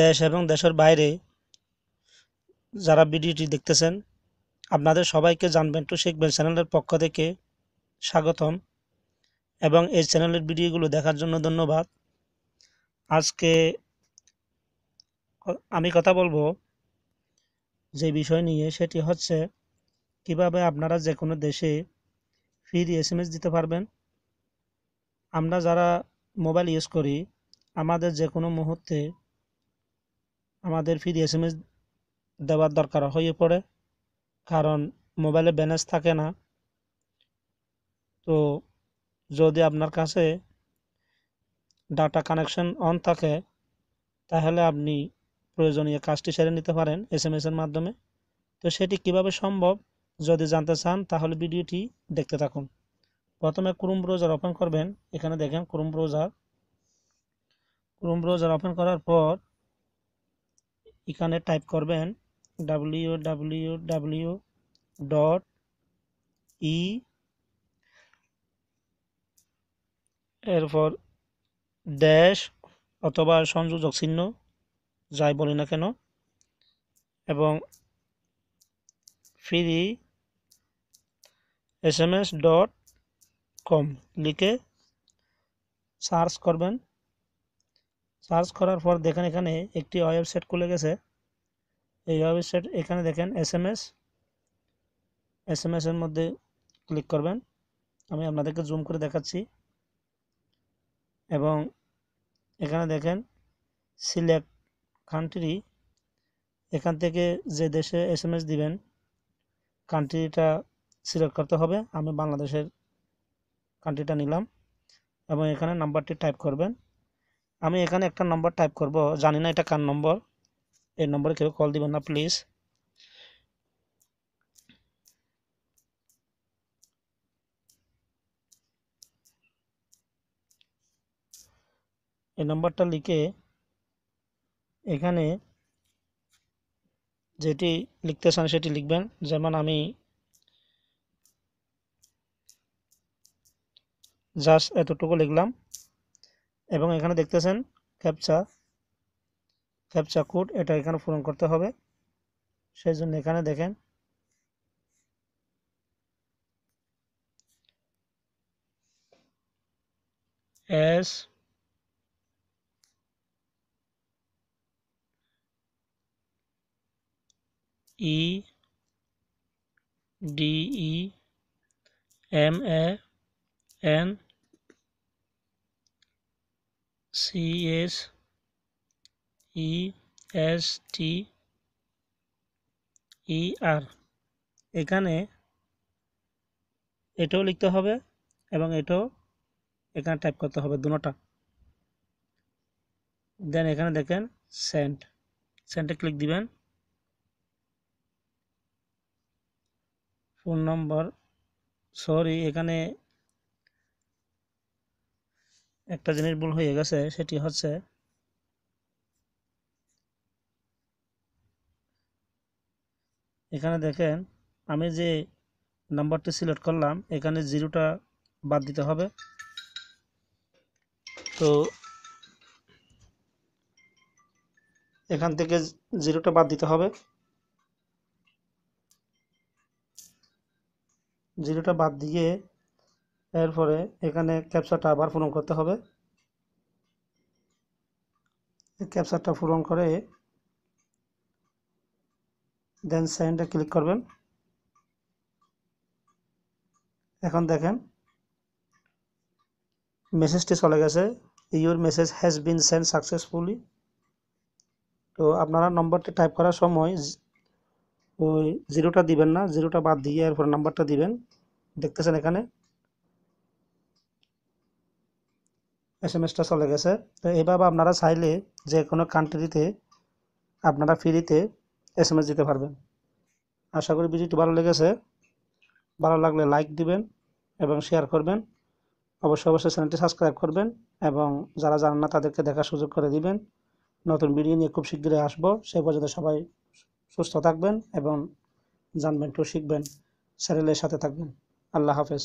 দেশ এবং দেশের বাইরে যারা ভিডিওটি দেখতেছেন আপনাদের সবাইকে জানবেন টু শিখবেন চ্যানেলের পক্ষ থেকে স্বাগতম এবং এই চ্যানেলের ভিডিওগুলো দেখার জন্য ধন্যবাদ আজকে আমি কথা বলবো যে বিষয় নিয়ে সেটি হচ্ছে কিভাবে আপনারা যে কোনো দেশে ফ্রি এস দিতে পারবেন আমরা যারা মোবাইল ইউজ করি আমাদের যে কোনো মুহূর্তে আমাদের ফ্রি এস এম এস দেওয়ার দরকার হয়ে পড়ে কারণ মোবাইলে ব্যালেন্স থাকে না তো যদি আপনার কাছে ডাটা কানেকশন অন থাকে তাহলে আপনি প্রয়োজনীয় কাজটি সেরে নিতে পারেন এস এম এসের মাধ্যমে তো সেটি কিভাবে সম্ভব যদি জানতে চান তাহলে ভিডিওটি দেখতে থাকুন প্রথমে ক্রুম ব্রোজার ওপেন করবেন এখানে দেখেন ক্রুম ব্রোজার ক্রুম ব্রোজার ওপেন করার পর এখানে টাইপ করবেন W W W dot E এরপর ড্যাশ অথবা সংযোজক চিহ্ন যাই বলি না কেন এবং free S M S dot com লিখে সার্চ করবেন সার্চ করার পর দেখেন এখানে একটি ওয়েবসাইট খুলে গেছে এই ওয়েবসাইট এখানে দেখেন S M S S M এসের মধ্যে ক্লিক করবেন আমি আপনাদেরকে জুম করে দেখাচ্ছি এবং এখানে দেখেন সিলেক্ট কান্ট্রি এখান থেকে যে দেশে এস এম এস দিবেন কান্ট্রিটা সিলেক্ট করতে হবে আমি বাংলাদেশের কান্ট্রিটা নিলাম এবং এখানে নাম্বারটি টাইপ করবেন আমি এখানে একটা নম্বর টাইপ করব জানি না এটা কার নম্বর এই নম্বরে কেউ কল দিবেন না প্লিজ এই নম্বরটা লিখে এখানে যেটি লিখতে চান সেটি লিখবেন যেমন আমি জাস্ট এতটুকু লিখলাম এবং এখানে দেখতেছেন ক্যাপচা ক্যাপচা কোড এটা এখানে পূরণ করতে হবে সেই জন্য এখানে দেখেন S E D E M A N C S E S T E R এখানে এটাও লিখতে হবে এবং এটাও এখানে টাইপ করতে হবে দুটা দেন এখানে দেখেন সেন্ট সেন্টে ক্লিক দিবেন ফোন নম্বর সরি এখানে একটা জিনিস ভুল হয়ে গেছে সেটি হচ্ছে এখানে দেখেন আমি যে নাম্বারটি সিলেক্ট করলাম এখানে জিরোটা বাদ দিতে হবে তো এখান থেকে জিরোটা বাদ দিতে হবে জিরোটা বাদ দিয়ে এরপরে এখানে ক্যাপচারটা আবার পূরণ করতে হবে ক্যাপচারটা পূরণ করে দেন সেন্ডে ক্লিক করবেন এখন দেখেন মেসেজটি চলে গেছে your message has been send successfully তো আপনারা নম্বরটি টাইপ করার সময় ওই জিরোটা দিবেন না জিরোটা বাদ দিয়ে এরপরে নাম্বারটা দিবেন দেখতেছেন এখানে এস এম এসটা চলে গেছে তো এভাবে আপনারা চাইলে যে কোনো কান্ট্রিতে আপনারা ফ্রিতে এস এম এস দিতে পারবেন আশা করি ভিডিওটি ভালো লেগেছে ভালো লাগলে লাইক দিবেন এবং শেয়ার করবেন অবশ্যই অবশ্যই চ্যানেলটি সাবস্ক্রাইব করবেন এবং যারা জানেন না তাদেরকে দেখার সুযোগ করে দিবেন নতুন ভিডিও নিয়ে খুব শীঘ্রই আসবো সে পর্যন্ত সবাই সুস্থ থাকবেন এবং জানবেন কেউ শিখবেন চ্যানেলের সাথে থাকবেন আল্লাহ হাফেজ